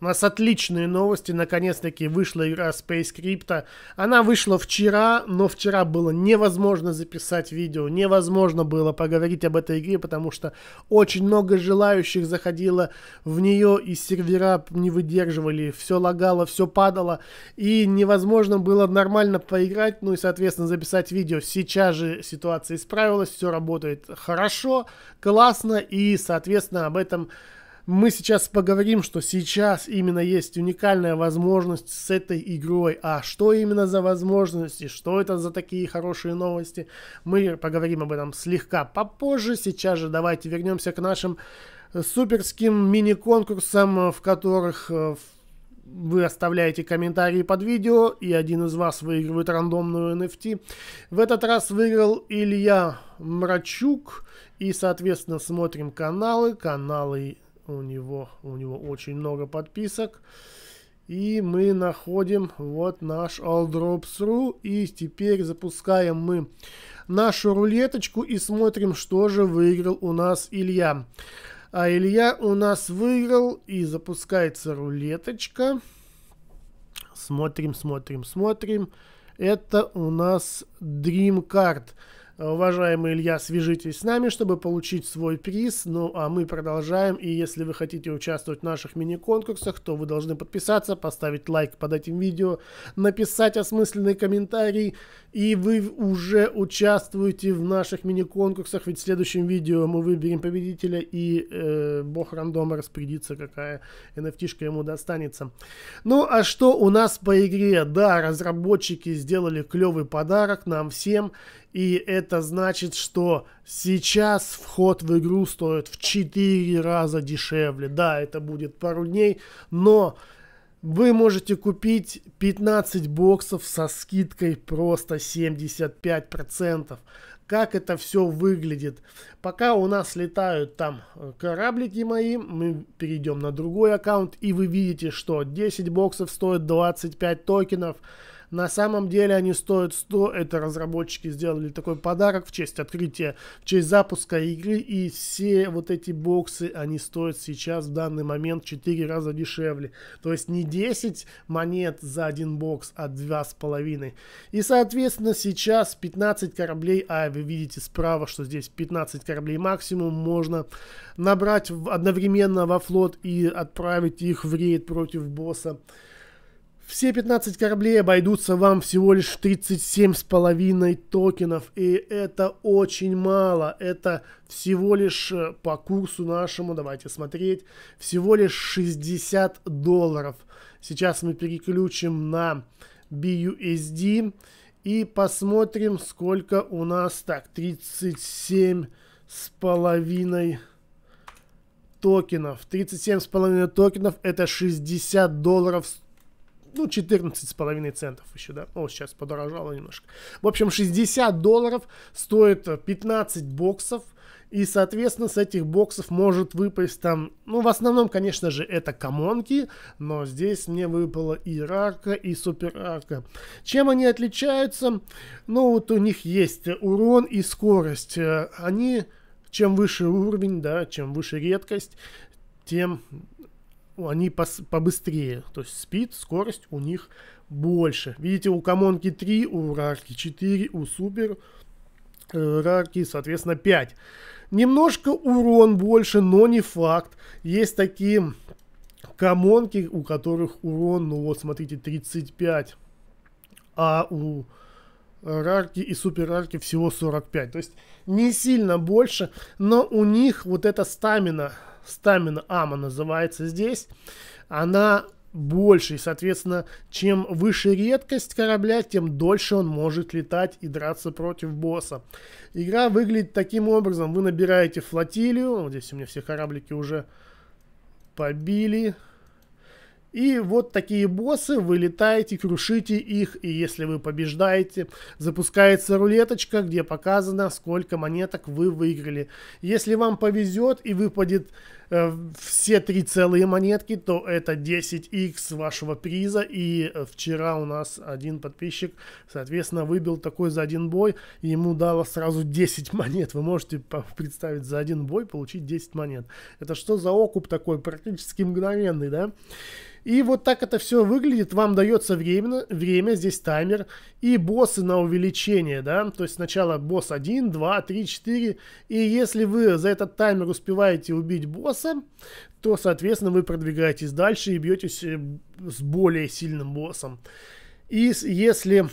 У нас отличные новости. Наконец-таки вышла игра Space Crypto. Она вышла вчера, но вчера было невозможно записать видео. Невозможно было поговорить об этой игре, потому что очень много желающих заходило в нее, и сервера не выдерживали. Все лагало, все падало. И невозможно было нормально поиграть, ну и, соответственно, записать видео. Сейчас же ситуация исправилась, все работает хорошо, классно. И, соответственно, об этом мы сейчас поговорим, что сейчас именно есть уникальная возможность с этой игрой. А что именно за возможности, что это за такие хорошие новости, мы поговорим об этом слегка попозже. Сейчас же давайте вернемся к нашим э, суперским мини-конкурсам, э, в которых э, вы оставляете комментарии под видео, и один из вас выигрывает рандомную NFT. В этот раз выиграл Илья Мрачук, и, соответственно, смотрим каналы. Каналы у него, у него очень много подписок. И мы находим вот наш alldrops.ru. И теперь запускаем мы нашу рулеточку и смотрим, что же выиграл у нас Илья. А Илья у нас выиграл и запускается рулеточка. Смотрим, смотрим, смотрим. Это у нас Dreamcard. Уважаемый Илья, свяжитесь с нами, чтобы получить свой приз. Ну, а мы продолжаем. И если вы хотите участвовать в наших мини-конкурсах, то вы должны подписаться, поставить лайк под этим видео, написать осмысленный комментарий. И вы уже участвуете в наших мини-конкурсах. Ведь в следующем видео мы выберем победителя, и э, бог рандома распорядится, какая nft ему достанется. Ну, а что у нас по игре? Да, разработчики сделали клевый подарок нам всем. И это значит, что сейчас вход в игру стоит в 4 раза дешевле. Да, это будет пару дней, но вы можете купить 15 боксов со скидкой просто 75%. Как это все выглядит? Пока у нас летают там э, кораблики мои, мы перейдем на другой аккаунт, и вы видите, что 10 боксов стоит 25 токенов. На самом деле они стоят 100. Это разработчики сделали такой подарок в честь открытия, в честь запуска игры. И все вот эти боксы, они стоят сейчас в данный момент 4 раза дешевле. То есть не 10 монет за один бокс, а 2,5. И соответственно сейчас 15 кораблей, а вы видите справа, что здесь 15 кораблей максимум, можно набрать одновременно во флот и отправить их в рейд против босса. Все 15 кораблей обойдутся вам всего лишь в 37,5 токенов, и это очень мало. Это всего лишь э, по курсу нашему, давайте смотреть, всего лишь 60 долларов. Сейчас мы переключим на BUSD и посмотрим, сколько у нас, так, 37 с половиной токенов. 37 с половиной токенов это 60 долларов ну, с половиной центов еще, да. О, сейчас подорожало немножко. В общем, 60 долларов стоит 15 боксов. И, соответственно, с этих боксов может выпасть там, ну, в основном, конечно же, это комонки, но здесь мне выпала и рарка, и суперарка. Чем они отличаются? Ну, вот у них есть урон и скорость. Они, чем выше уровень, да, чем выше редкость, тем они пос, побыстрее. То есть спид, скорость у них больше. Видите, у Камонки 3, у Рарки 4, у Супер э, Рарки, соответственно, 5. Немножко урон больше, но не факт. Есть такие Камонки, у которых урон, ну вот, смотрите, 35. А у рарки и супер рарки всего 45. То есть не сильно больше, но у них вот эта стамина стамина ама называется здесь, она больше. И, соответственно, чем выше редкость корабля, тем дольше он может летать и драться против босса. Игра выглядит таким образом. Вы набираете флотилию. Вот здесь у меня все кораблики уже побили. И вот такие боссы, вы летаете, крушите их, и если вы побеждаете, запускается рулеточка, где показано, сколько монеток вы выиграли. Если вам повезет и выпадет Э, все три целые монетки, то это 10x вашего приза. И э, вчера у нас один подписчик, соответственно, выбил такой за один бой. И ему дало сразу 10 монет. Вы можете представить, за один бой получить 10 монет. Это что за окуп такой? Практически мгновенный, да? И вот так это все выглядит. Вам дается время, время, здесь таймер. И боссы на увеличение, да. То есть сначала босс 1, 2, 3, 4. И если вы за этот таймер успеваете убить босса, босса, то, соответственно, вы продвигаетесь дальше и бьетесь э, с более сильным боссом. И если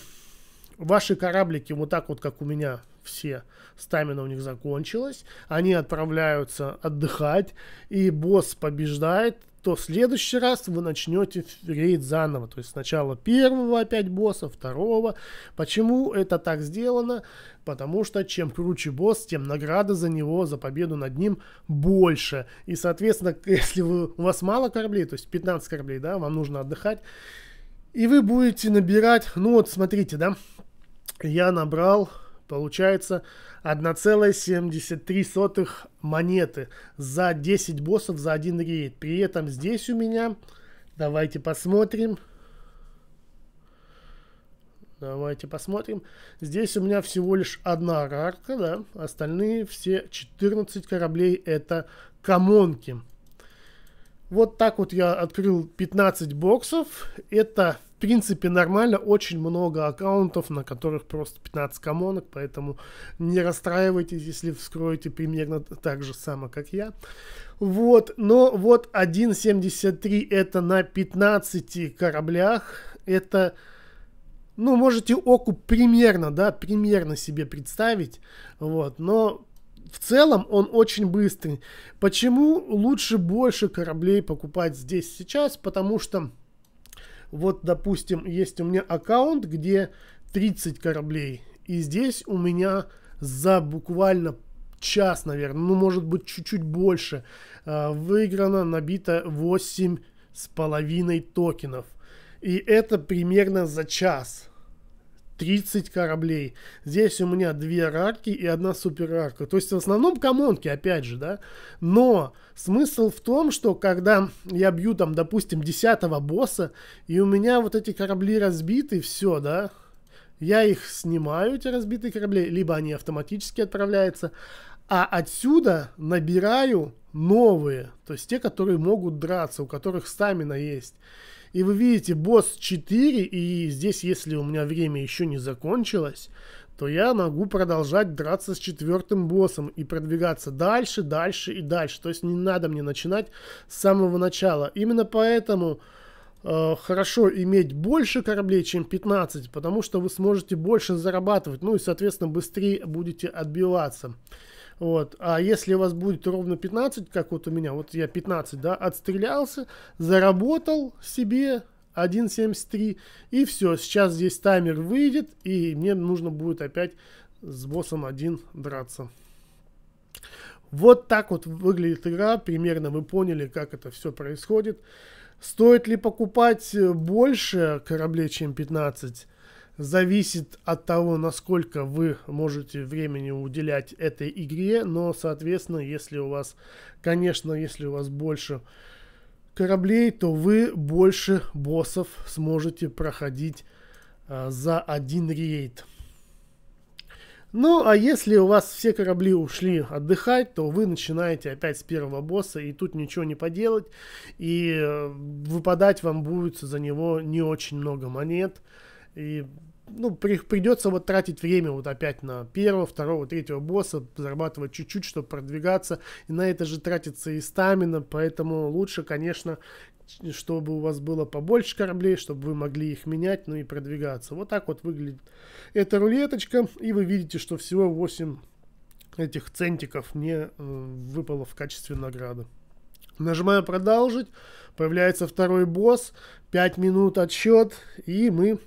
ваши кораблики вот так вот, как у меня все, стамина у них закончилась, они отправляются отдыхать, и босс побеждает, то в следующий раз вы начнете рейд заново. То есть сначала первого опять босса, второго. Почему это так сделано? Потому что чем круче босс, тем награда за него, за победу над ним больше. И, соответственно, если вы, у вас мало кораблей, то есть 15 кораблей, да, вам нужно отдыхать, и вы будете набирать, ну вот смотрите, да, я набрал Получается 1,73 монеты за 10 боссов за один рейд. При этом здесь у меня... Давайте посмотрим. Давайте посмотрим. Здесь у меня всего лишь одна рарка, да. Остальные все 14 кораблей это комонки. Вот так вот я открыл 15 боксов. Это принципе, нормально. Очень много аккаунтов, на которых просто 15 комонок, поэтому не расстраивайтесь, если вскроете примерно так же само, как я. Вот, но вот 1.73 это на 15 кораблях. Это, ну, можете окуп примерно, да, примерно себе представить. Вот, но в целом он очень быстрый. Почему лучше больше кораблей покупать здесь сейчас? Потому что вот, допустим, есть у меня аккаунт, где 30 кораблей. И здесь у меня за буквально час, наверное, ну, может быть, чуть-чуть больше, э, выиграно, набито 8 с половиной токенов. И это примерно за час. 30 кораблей. Здесь у меня две рарки и одна суперарка. То есть в основном комонки, опять же, да. Но смысл в том, что когда я бью там, допустим, 10 босса, и у меня вот эти корабли разбиты, все, да. Я их снимаю, эти разбитые корабли, либо они автоматически отправляются. А отсюда набираю новые, то есть те, которые могут драться, у которых стамина есть. И вы видите босс 4, и здесь, если у меня время еще не закончилось, то я могу продолжать драться с четвертым боссом и продвигаться дальше, дальше и дальше. То есть не надо мне начинать с самого начала. Именно поэтому э, хорошо иметь больше кораблей, чем 15, потому что вы сможете больше зарабатывать, ну и, соответственно, быстрее будете отбиваться. Вот. А если у вас будет ровно 15, как вот у меня, вот я 15, да, отстрелялся, заработал себе 1.73, и все, сейчас здесь таймер выйдет, и мне нужно будет опять с боссом один драться. Вот так вот выглядит игра, примерно вы поняли, как это все происходит. Стоит ли покупать э, больше кораблей, чем 15? зависит от того, насколько вы можете времени уделять этой игре, но, соответственно, если у вас, конечно, если у вас больше кораблей, то вы больше боссов сможете проходить э, за один рейд. Ну, а если у вас все корабли ушли отдыхать, то вы начинаете опять с первого босса, и тут ничего не поделать, и э, выпадать вам будет за него не очень много монет, и ну, при, придется вот тратить время вот опять на первого, второго, третьего босса, зарабатывать чуть-чуть, чтобы продвигаться, и на это же тратится и стамина, поэтому лучше, конечно, чтобы у вас было побольше кораблей, чтобы вы могли их менять, ну и продвигаться. Вот так вот выглядит эта рулеточка, и вы видите, что всего 8 этих центиков мне э, выпало в качестве награды. Нажимаю продолжить, появляется второй босс, 5 минут отсчет, и мы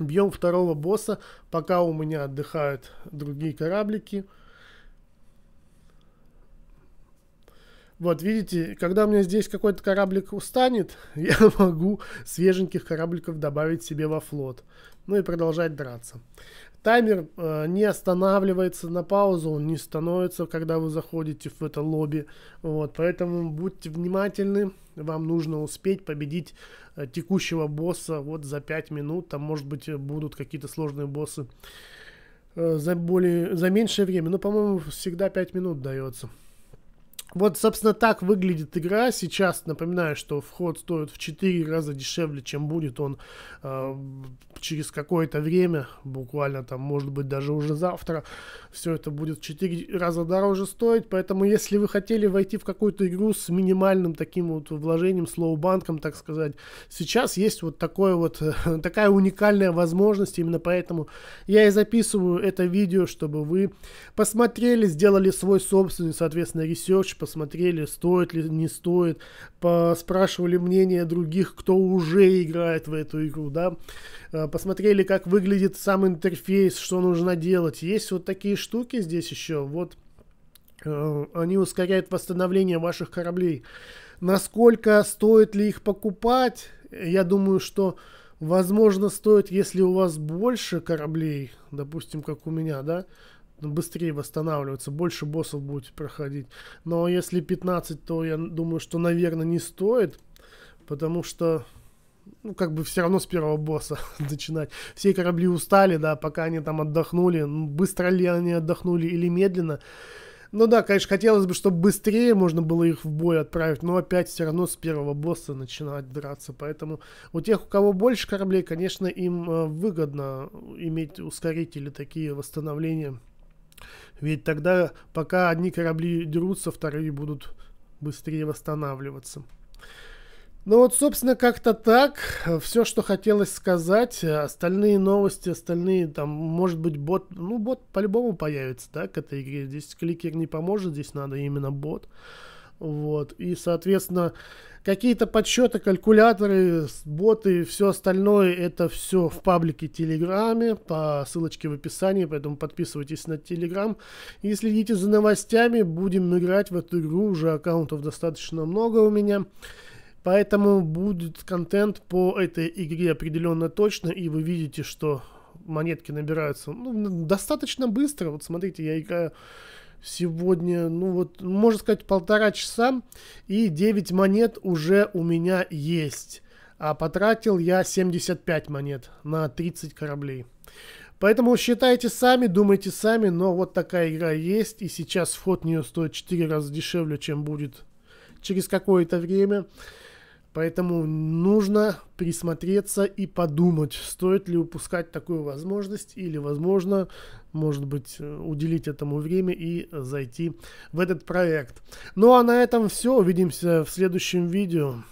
Бьем второго босса, пока у меня отдыхают другие кораблики. Вот, видите, когда у меня здесь какой-то кораблик устанет, я могу свеженьких корабликов добавить себе во флот. Ну и продолжать драться. Таймер э, не останавливается на паузу, он не становится, когда вы заходите в это лобби. Вот, поэтому будьте внимательны, вам нужно успеть победить э, текущего босса вот за 5 минут. Там, может быть, э, будут какие-то сложные боссы э, за, более, за меньшее время. Но, ну, по-моему, всегда 5 минут дается. Вот, собственно, так выглядит игра. Сейчас напоминаю, что вход стоит в 4 раза дешевле, чем будет он э, через какое-то время, буквально там, может быть, даже уже завтра, все это будет в 4 раза дороже стоить. Поэтому, если вы хотели войти в какую-то игру с минимальным таким вот вложением, слоу-банком, так сказать, сейчас есть вот такое вот, такая уникальная возможность. Именно поэтому я и записываю это видео, чтобы вы посмотрели, сделали свой собственный, соответственно, ресерч, посмотрели, стоит ли, не стоит, поспрашивали мнение других, кто уже играет в эту игру, да, э, посмотрели, как выглядит сам интерфейс, что нужно делать. Есть вот такие штуки здесь еще, вот э, они ускоряют восстановление ваших кораблей. Насколько стоит ли их покупать? Я думаю, что возможно стоит, если у вас больше кораблей, допустим, как у меня, да, ну, быстрее восстанавливаться, больше боссов будете проходить. Но если 15, то я думаю, что, наверное, не стоит, потому что ну, как бы все равно с первого босса начинать. Все корабли устали, да, пока они там отдохнули. Ну, быстро ли они отдохнули или медленно. Ну да, конечно, хотелось бы, чтобы быстрее можно было их в бой отправить, но опять все равно с первого босса начинать драться. Поэтому у тех, у кого больше кораблей, конечно, им э, выгодно иметь ускорители, такие восстановления ведь тогда, пока одни корабли дерутся, вторые будут быстрее восстанавливаться. Ну вот, собственно, как-то так. Все, что хотелось сказать. Остальные новости, остальные, там, может быть, бот... Ну, бот по-любому появится, да, к этой игре. Здесь кликер не поможет, здесь надо именно бот. Бот. Вот. И, соответственно, какие-то подсчеты, калькуляторы, боты, все остальное, это все в паблике Телеграме, по ссылочке в описании, поэтому подписывайтесь на Телеграм и следите за новостями, будем играть в эту игру, уже аккаунтов достаточно много у меня. Поэтому будет контент по этой игре определенно точно, и вы видите, что монетки набираются ну, достаточно быстро. Вот смотрите, я играю сегодня, ну вот, можно сказать, полтора часа, и 9 монет уже у меня есть. А потратил я 75 монет на 30 кораблей. Поэтому считайте сами, думайте сами, но вот такая игра есть, и сейчас вход в нее стоит 4 раза дешевле, чем будет через какое-то время. Поэтому нужно присмотреться и подумать, стоит ли упускать такую возможность или, возможно, может быть, уделить этому время и зайти в этот проект. Ну а на этом все. Увидимся в следующем видео.